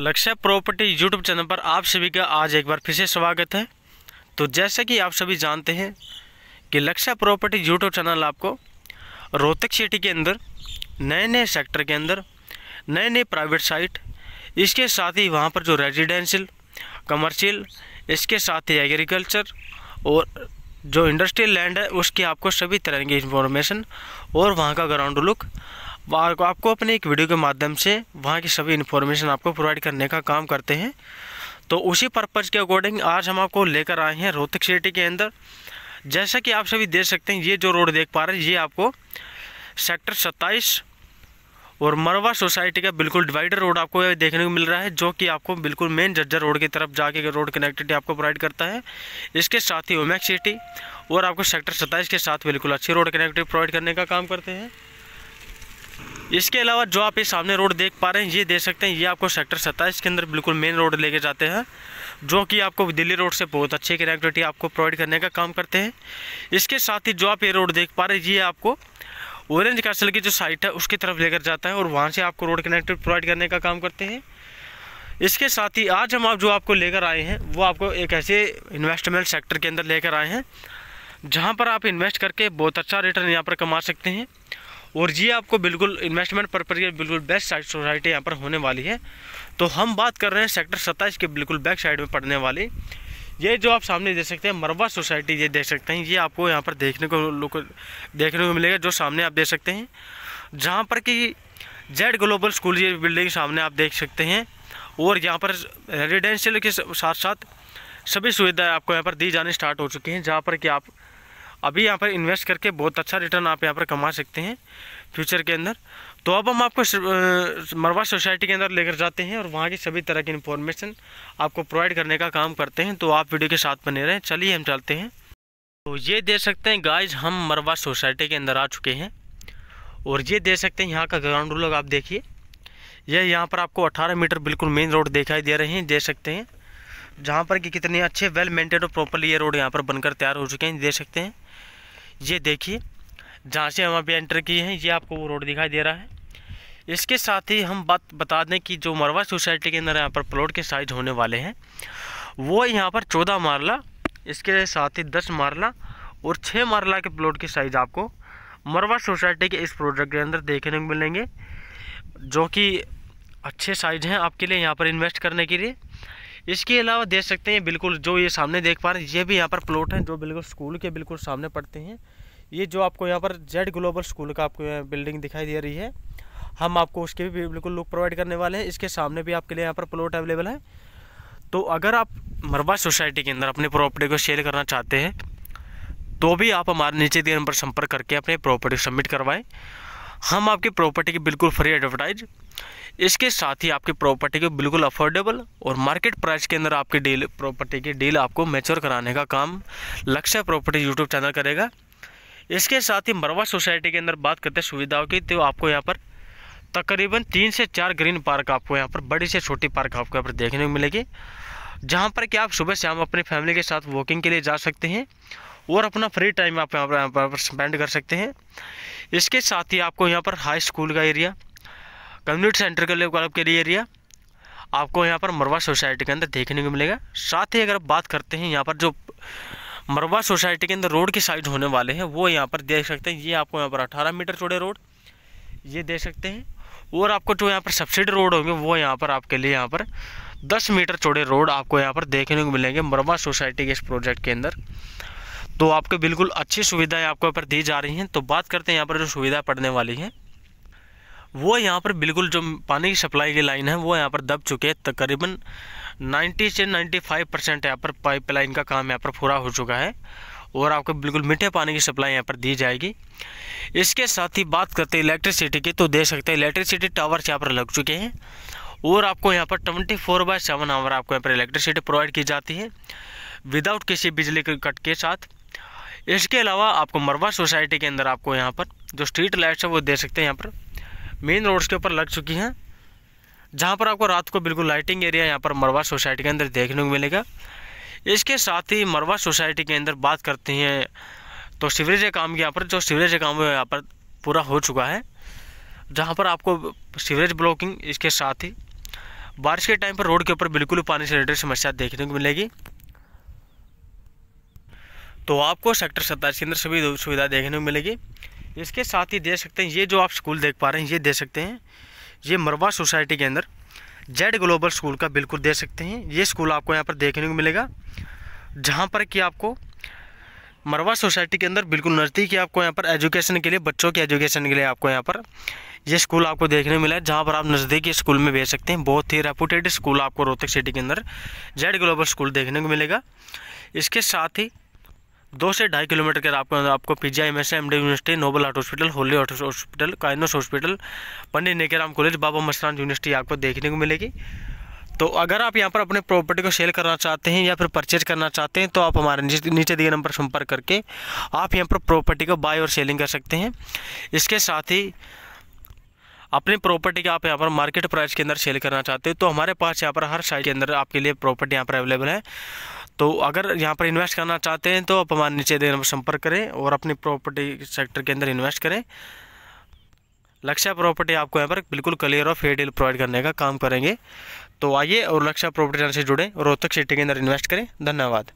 लक्ष्य property YouTube channel पर आप सभी का आज एक बार फिर से स्वागत है तो जैसा कि आप सभी जानते हैं कि लक्ष्य प्रॉपर्टी यूट्यूब चैनल आपको रोहतक सिटी के अंदर नए नए सेक्टर के अंदर नए नए प्राइवेट साइट इसके साथ ही वहाँ पर जो रेजिडेंशियल कमर्शियल इसके साथ ही एग्रीकल्चर और जो इंडस्ट्रियल लैंड है उसकी आपको सभी तरह की इंफॉर्मेशन और वहाँ का ग्राउंड लुक वहाँ को आपको अपने एक वीडियो के माध्यम से वहाँ की सभी इन्फॉर्मेशन आपको प्रोवाइड करने का काम करते हैं तो उसी पर्पज़ के अकॉर्डिंग आज हम आपको लेकर आए हैं रोहतक सिटी के अंदर जैसा कि आप सभी देख सकते हैं ये जो रोड देख पा रहे हैं ये आपको सेक्टर सत्ताईस और मरवा सोसाइटी का बिल्कुल डिवाइडर रोड आपको देखने को मिल रहा है जो कि आपको बिल्कुल मेन जज्जर रोड की तरफ जाके रोड कनेक्टिविटी आपको प्रोवाइड करता है इसके साथ ही ओमैक सिटी और आपको सेक्टर सत्ताईस के साथ बिल्कुल अच्छी रोड कनेक्टिविटी प्रोवाइड करने का काम करते हैं इसके अलावा जो आप ये सामने रोड देख पा रहे हैं ये देख सकते हैं ये आपको सेक्टर सत्ताईस के अंदर बिल्कुल मेन रोड लेके जाते हैं जो कि आपको दिल्ली रोड से बहुत अच्छी कनेक्टिविटी आपको प्रोवाइड करने का काम करते हैं इसके साथ ही जो आप ये रोड देख पा रहे हैं ये आपको ऑरेंज कैसल की जो साइट है उसकी तरफ लेकर जाता है और वहाँ से आपको रोड कनेक्टिविटी प्रोवाइड करने का काम करते हैं इसके साथ ही आज हम आप जो आपको लेकर आए हैं वो आपको एक ऐसे इन्वेस्टमेंट सेक्टर के अंदर लेकर आए हैं जहाँ पर आप इन्वेस्ट करके बहुत अच्छा रिटर्न यहाँ पर कमा सकते हैं और ये आपको बिल्कुल इन्वेस्टमेंट पर्पज के बिल्कुल बेस्ट साइड सोसाइटी यहाँ पर होने वाली है तो हम बात कर रहे हैं सेक्टर सत्ताईस के बिल्कुल बैक साइड में पड़ने वाली ये जो आप सामने देख सकते हैं मरवा सोसाइटी ये देख सकते हैं ये आपको यहाँ पर देखने को देखने को मिलेगा जो सामने आप देख सकते हैं जहाँ पर कि जेड ग्लोबल स्कूल ये बिल्डिंग सामने आप देख सकते हैं और यहाँ पर रेजिडेंशियल के साथ साथ सभी सुविधाएं आपको यहाँ पर दी जानी स्टार्ट हो चुकी हैं जहाँ पर कि आप अभी यहाँ पर इन्वेस्ट करके बहुत अच्छा रिटर्न आप यहाँ पर कमा सकते हैं फ्यूचर के अंदर तो अब हम आपको मरवा सोसाइटी के अंदर लेकर जाते हैं और वहाँ की सभी तरह की इन्फॉर्मेशन आपको प्रोवाइड करने का काम करते हैं तो आप वीडियो के साथ बने रहें चलिए हम चलते हैं तो ये देख सकते हैं गाइज हम मरवा सोसाइटी के अंदर आ चुके हैं और ये देख सकते हैं यहाँ का ग्राउंड रूल आप देखिए यह यहाँ पर आपको 18 मीटर बिल्कुल मेन रोड दिखाई दे रहे हैं देख सकते हैं जहाँ पर कि कितने अच्छे वेल मेंटेन और प्रॉपरली ये रोड यहाँ पर बनकर तैयार हो चुके हैं देख सकते हैं ये देखिए जहाँ से हम अभी एंटर किए हैं ये आपको वो रोड दिखाई दे रहा है इसके साथ ही हम बात बता दें कि जो मरवा सोसाइटी के अंदर यहाँ पर प्लॉट के साइज होने वाले हैं वो यहाँ पर चौदह मारला इसके साथ ही दस मारला और छः मारला के प्लॉट के साइज आपको मरवा सोसाइटी के इस प्रोजेक्ट के अंदर देखने को मिलेंगे जो कि अच्छे साइज हैं आपके लिए यहाँ पर इन्वेस्ट करने के लिए इसके अलावा देख सकते हैं बिल्कुल जो ये सामने देख पा रहे हैं ये भी यहाँ पर प्लॉट हैं जो बिल्कुल स्कूल के बिल्कुल सामने पड़ते हैं ये जो आपको यहाँ पर जेड ग्लोबल स्कूल का आपको बिल्डिंग दिखाई दे रही है हम आपको उसके भी बिल्कुल लुक प्रोवाइड करने वाले हैं इसके सामने भी आपके लिए यहाँ पर प्लॉट अवेलेबल है तो अगर आप मरबा सोसाइटी के अंदर अपनी प्रॉपर्टी को सेल करना चाहते हैं तो भी आप हमारे नीचे दिए नंबर संपर्क करके अपनी प्रॉपर्टी सबमिट करवाएं हम आपकी प्रॉपर्टी की बिल्कुल फ्री एडवर्टाइज इसके साथ ही आपकी प्रॉपर्टी को बिल्कुल अफोर्डेबल और मार्केट प्राइस के अंदर आपके डील प्रॉपर्टी की डील आपको मेच्योर कराने का काम लक्ष्य प्रॉपर्टी यूट्यूब चैनल करेगा इसके साथ ही मरवा सोसाइटी के अंदर बात करते हैं सुविधाओं की तो आपको यहाँ पर तकरीबन तीन से चार ग्रीन पार्क आपको यहाँ पर बड़ी से छोटी पार्क आपको यहाँ पर देखने को मिलेगी जहाँ पर कि आप सुबह शाम अपनी फैमिली के साथ वॉकिंग के लिए जा सकते हैं और अपना फ्री टाइम आप यहाँ पर स्पेंड कर सकते हैं इसके साथ ही आपको यहाँ पर हाई स्कूल का एरिया कम्युनिटी सेंटर के लिए डेवलप के लिए एरिया आपको यहाँ पर मरवा सोसाइटी के अंदर देखने को मिलेगा साथ ही अगर बात करते हैं यहाँ पर जो मरवा सोसाइटी के अंदर रोड की साइड होने वाले हैं वो यहाँ पर देख सकते हैं ये आपको यहाँ पर अठारह मीटर चौड़े रोड ये देख सकते हैं और आपको जो यहाँ पर सब्सिडी रोड होंगे वो यहाँ पर आपके लिए यहाँ पर दस मीटर चौड़े रोड आपको यहाँ पर देखने को मिलेंगे मरवा सोसाइटी के इस प्रोजेक्ट के अंदर तो आपको बिल्कुल अच्छी सुविधाएं आपको यहाँ पर दी जा रही हैं तो बात करते हैं यहाँ पर जो सुविधा पड़ने वाली है वो यहाँ पर बिल्कुल जो पानी की सप्लाई की लाइन है वो यहाँ पर दब चुके हैं तकरीबन 90 से 95 परसेंट यहाँ पर पाइपलाइन का काम यहाँ पर पूरा हो चुका है और आपको बिल्कुल मीठे पानी की सप्लाई यहाँ पर दी जाएगी इसके साथ ही बात करते हैं इलेक्ट्रिसिटी की तो दे सकते हैं इलेक्ट्रिसिटी टावर्स यहाँ पर लग चुके हैं और आपको यहाँ पर twenty four by seven hour आपको यहाँ पर इलेक्ट्रिसिटी प्रोवाइड की जाती है विदाउट किसी बिजली के कट के साथ इसके अलावा आपको मरवा सोसाइटी के अंदर आपको यहाँ पर जो स्ट्रीट लाइट्स है वो दे सकते हैं यहाँ पर मेन रोड्स के ऊपर लग चुकी हैं जहाँ पर आपको रात को बिल्कुल लाइटिंग एरिया यहाँ पर मरवा सोसाइटी के अंदर देखने को मिलेगा इसके साथ ही मरवा सोसाइटी के अंदर बात करते हैं तो सीवरेज का काम यहाँ पर जो सीवरेज काम यहाँ पर पूरा हो चुका है जहाँ पर आपको सीवरेज ब्लॉकिंग इसके साथ ही बारिश के टाइम पर रोड के ऊपर बिल्कुल पानी से रिलेटेड समस्या देखने को मिलेगी तो आपको सेक्टर सत्ताईस के अंदर सभी सुविधा देखने को मिलेगी इसके साथ ही दे सकते हैं ये जो आप स्कूल देख पा रहे हैं ये दे सकते हैं ये मरवा सोसाइटी के अंदर जेड ग्लोबल स्कूल का बिल्कुल दे सकते हैं ये स्कूल आपको यहाँ पर देखने को मिलेगा जहाँ पर कि आपको मरवा सोसाइटी के अंदर बिल्कुल नज़दीक ही आपको यहाँ पर एजुकेशन के लिए बच्चों के एजुकेशन के लिए आपको यहाँ पर ये स्कूल आपको देखने मिला है जहाँ पर आप नज़दीकी स्कूल में भेज सकते हैं बहुत ही रेपूटेड स्कूल आपको रोहतक सिटी के अंदर जेड ग्लोबल स्कूल देखने को मिलेगा इसके साथ ही दो से ढाई किलोमीटर के आपको आपको PGI M S M D university Noble heart hospital holy heart hospital Kainos hospital Pandit Nekiram college Baba Masran university आपको देखने को मिलेगी तो अगर आप यहाँ पर अपने प्रॉपर्टी को सेल करना चाहते हैं या फिर परचेज करना चाहते हैं तो आप हमारे नीचे दिए नंबर संपर्क करके आप यहाँ पर प्रॉपर्टी को बाय और सेलिंग कर सकते हैं इसके साथ ही अपनी प्रॉपर्टी का आप यहाँ पर मार्केट प्राइस के अंदर सेल करना चाहते हैं तो हमारे पास यहाँ पर हर साइज के अंदर आपके लिए प्रॉपर्टी यहाँ पर अवेलेबल है तो अगर यहाँ पर इन्वेस्ट करना चाहते हैं तो आप हमारे नीचे देने पर संपर्क करें और अपनी प्रॉपर्टी सेक्टर के अंदर इन्वेस्ट करें लक्ष्य प्रॉपर्टी आपको यहाँ पर बिल्कुल क्लियर और फेयर डील प्रोवाइड करने का काम करेंगे तो आइए और लक्ष्य प्रॉपर्टी से जुड़ें और रोहतक सिटी के अंदर इन्वेस्ट करें धन्यवाद